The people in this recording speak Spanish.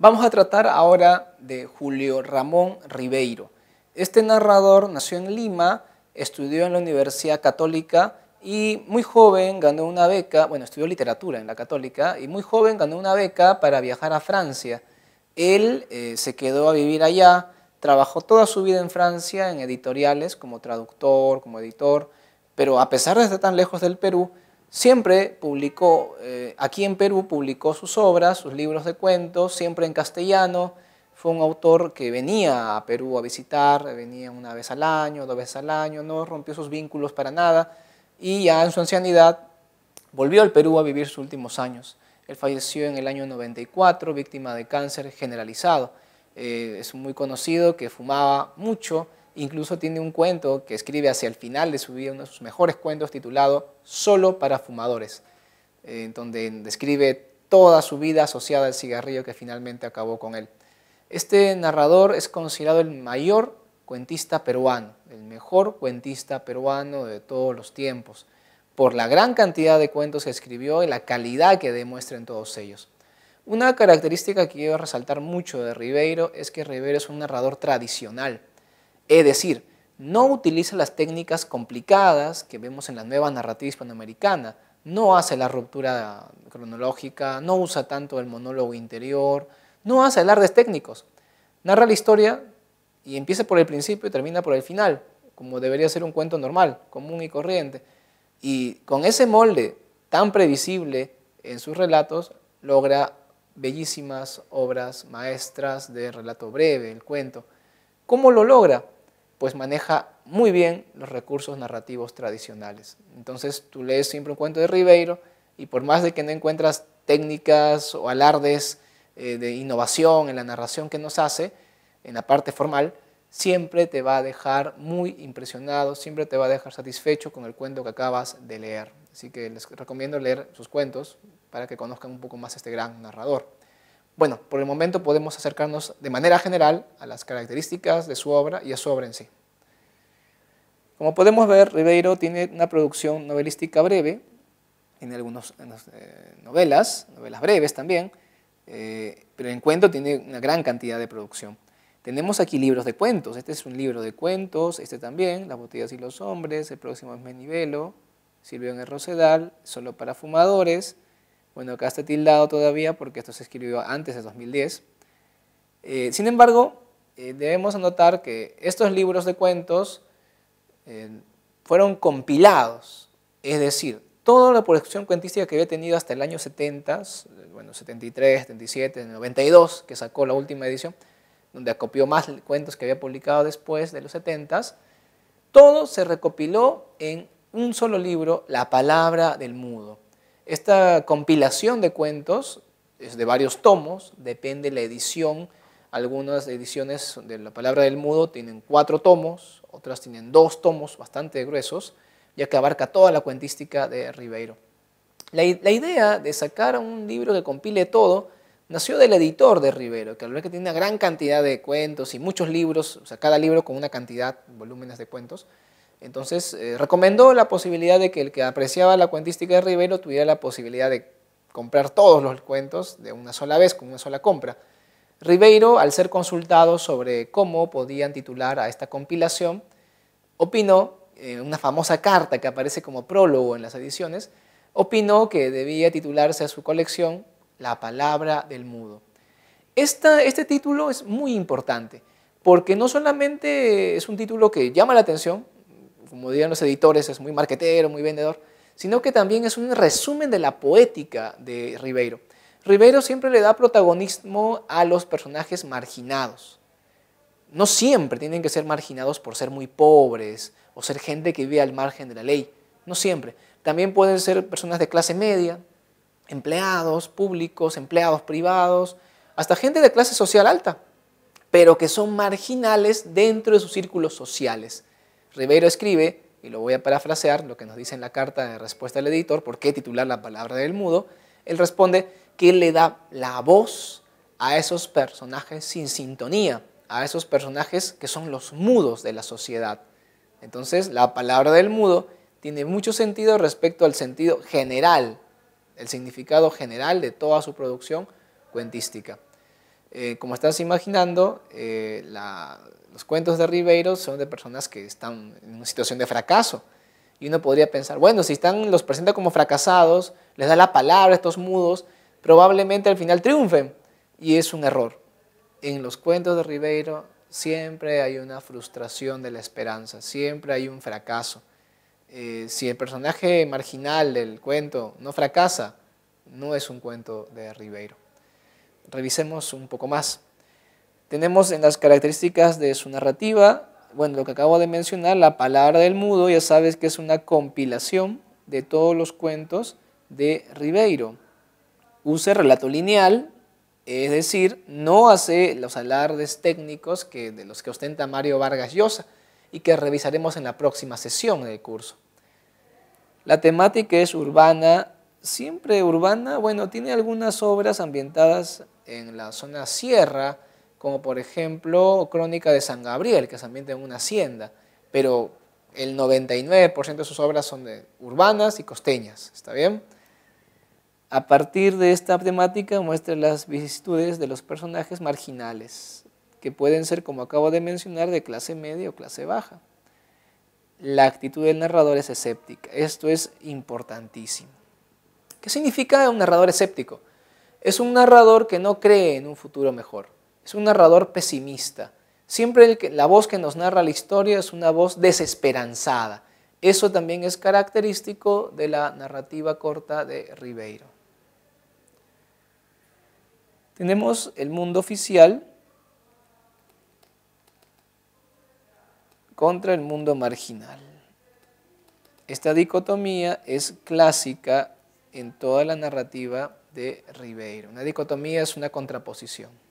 Vamos a tratar ahora de Julio Ramón Ribeiro. Este narrador nació en Lima, estudió en la Universidad Católica y muy joven ganó una beca, bueno, estudió literatura en la Católica y muy joven ganó una beca para viajar a Francia. Él eh, se quedó a vivir allá, trabajó toda su vida en Francia en editoriales como traductor, como editor, pero a pesar de estar tan lejos del Perú, Siempre publicó, eh, aquí en Perú publicó sus obras, sus libros de cuentos, siempre en castellano. Fue un autor que venía a Perú a visitar, venía una vez al año, dos veces al año, no rompió sus vínculos para nada y ya en su ancianidad volvió al Perú a vivir sus últimos años. Él falleció en el año 94, víctima de cáncer generalizado. Eh, es muy conocido que fumaba mucho, Incluso tiene un cuento que escribe hacia el final de su vida, uno de sus mejores cuentos titulado Solo para fumadores, eh, en donde describe toda su vida asociada al cigarrillo que finalmente acabó con él. Este narrador es considerado el mayor cuentista peruano, el mejor cuentista peruano de todos los tiempos, por la gran cantidad de cuentos que escribió y la calidad que demuestra en todos ellos. Una característica que quiero resaltar mucho de Ribeiro es que Ribeiro es un narrador tradicional. Es decir, no utiliza las técnicas complicadas que vemos en la nueva narrativa hispanoamericana, no hace la ruptura cronológica, no usa tanto el monólogo interior, no hace alardes técnicos. Narra la historia y empieza por el principio y termina por el final, como debería ser un cuento normal, común y corriente. Y con ese molde tan previsible en sus relatos, logra bellísimas obras maestras de relato breve, el cuento. ¿Cómo lo logra? pues maneja muy bien los recursos narrativos tradicionales. Entonces tú lees siempre un cuento de Ribeiro y por más de que no encuentras técnicas o alardes eh, de innovación en la narración que nos hace, en la parte formal, siempre te va a dejar muy impresionado, siempre te va a dejar satisfecho con el cuento que acabas de leer. Así que les recomiendo leer sus cuentos para que conozcan un poco más este gran narrador. Bueno, por el momento podemos acercarnos de manera general a las características de su obra y a su obra en sí. Como podemos ver, Ribeiro tiene una producción novelística breve, tiene algunas eh, novelas, novelas breves también, eh, pero en cuento tiene una gran cantidad de producción. Tenemos aquí libros de cuentos, este es un libro de cuentos, este también, Las botellas y los hombres, el próximo es Menivelo, Silvio en el Rosedal, Solo para fumadores, bueno, acá está tildado todavía porque esto se escribió antes de 2010. Eh, sin embargo, eh, debemos anotar que estos libros de cuentos eh, fueron compilados, es decir, toda la producción cuentística que había tenido hasta el año 70, bueno, 73, 77, 92, que sacó la última edición, donde acopió más cuentos que había publicado después de los 70, todo se recopiló en un solo libro, La palabra del mudo. Esta compilación de cuentos es de varios tomos, depende de la edición. Algunas ediciones de La Palabra del Mudo tienen cuatro tomos, otras tienen dos tomos bastante gruesos, ya que abarca toda la cuentística de Ribeiro. La, idea de sacar un libro que compile todo nació del editor de Ribeiro, que al ver que tiene una gran cantidad de cuentos y muchos libros, o sea, cada libro con una cantidad, de volúmenes de cuentos, entonces, eh, recomendó la posibilidad de que el que apreciaba la cuentística de Ribeiro tuviera la posibilidad de comprar todos los cuentos de una sola vez, con una sola compra. Ribeiro, al ser consultado sobre cómo podían titular a esta compilación, opinó, en eh, una famosa carta que aparece como prólogo en las ediciones, opinó que debía titularse a su colección La palabra del mudo. este título es muy importante porque no solamente es un título que llama la atención, como dirían los editores, es muy marquetero, muy vendedor, sino que también es un resumen de la poética de Ribeiro. Ribeiro siempre le da protagonismo a los personajes marginados. No siempre tienen que ser marginados por ser muy pobres o ser gente que vive al margen de la ley. No siempre. También pueden ser personas de clase media, empleados públicos, empleados privados, hasta gente de clase social alta, pero que son marginales dentro de sus círculos sociales. Ribeiro escribe, y lo voy a parafrasear, lo que nos dice en la carta de respuesta del editor, ¿por qué titular la palabra del mudo? Él responde que le da la voz a esos personajes sin sintonía, a esos personajes que son los mudos de la sociedad. Entonces, la palabra del mudo tiene mucho sentido respecto al sentido general, el significado general de toda su producción cuentística. Eh, como estás imaginando, eh, los cuentos de Ribeiro son de personas que están en una situación de fracaso. Y uno podría pensar, bueno, si están, los presenta como fracasados, les da la palabra a estos mudos, probablemente al final triunfen. Y es un error. En los cuentos de Ribeiro siempre hay una frustración de la esperanza, siempre hay un fracaso. Eh, si el personaje marginal del cuento no fracasa, no es un cuento de Ribeiro revisemos un poco más. Tenemos en las características de su narrativa, bueno, lo que acabo de mencionar, la palabra del mudo, ya sabes que es una compilación de todos los cuentos de Ribeiro. Use relato lineal, es decir, no hace los alardes técnicos que, de los que ostenta Mario Vargas Llosa y que revisaremos en la próxima sesión del curso. La temática es urbana, siempre urbana, bueno, tiene algunas obras ambientadas en la zona sierra, como por ejemplo Crónica de San Gabriel, que se ambienta en una hacienda, pero el 99% de sus obras son de urbanas y costeñas, ¿está bien? A partir de esta temática muestra las vicisitudes de los personajes marginales, que pueden ser, como acabo de mencionar, de clase media o clase baja. La actitud del narrador es escéptica, esto es importantísimo. ¿Qué significa un narrador escéptico? Es un narrador que no cree en un futuro mejor. Es un narrador pesimista. Siempre la voz que nos narra la historia es una voz desesperanzada. Eso también es característico de la narrativa corta de Ribeiro. Tenemos el mundo oficial contra el mundo marginal. Esta dicotomía es clásica en toda la narrativa de Ribeiro. Una dicotomía es una contraposición.